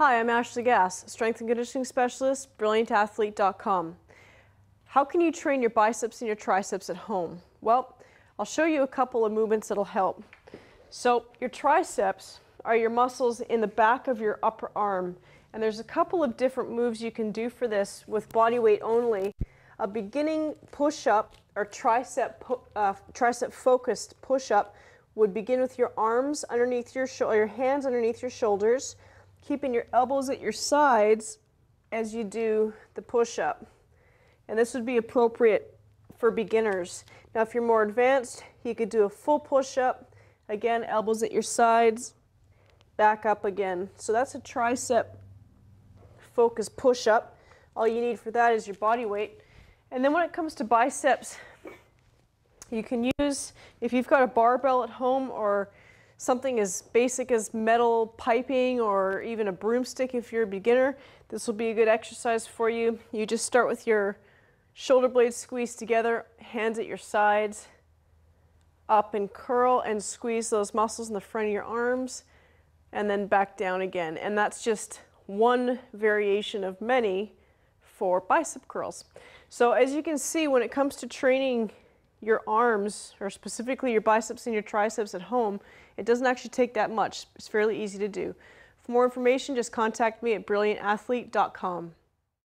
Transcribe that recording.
Hi, I'm Ashley Gass, Strength and Conditioning Specialist, BrilliantAthlete.com. How can you train your biceps and your triceps at home? Well, I'll show you a couple of movements that'll help. So your triceps are your muscles in the back of your upper arm, and there's a couple of different moves you can do for this with body weight only. A beginning push-up or tricep, uh, tricep focused push-up would begin with your arms underneath your, your hands underneath your shoulders, keeping your elbows at your sides as you do the push-up. And this would be appropriate for beginners. Now if you're more advanced, you could do a full push-up. Again, elbows at your sides, back up again. So that's a tricep focus push-up. All you need for that is your body weight. And then when it comes to biceps, you can use, if you've got a barbell at home or something as basic as metal piping or even a broomstick if you're a beginner, this will be a good exercise for you. You just start with your shoulder blades squeezed together, hands at your sides, up and curl and squeeze those muscles in the front of your arms and then back down again. And that's just one variation of many for bicep curls. So as you can see, when it comes to training your arms, or specifically your biceps and your triceps at home, it doesn't actually take that much. It's fairly easy to do. For more information, just contact me at brilliantathlete.com.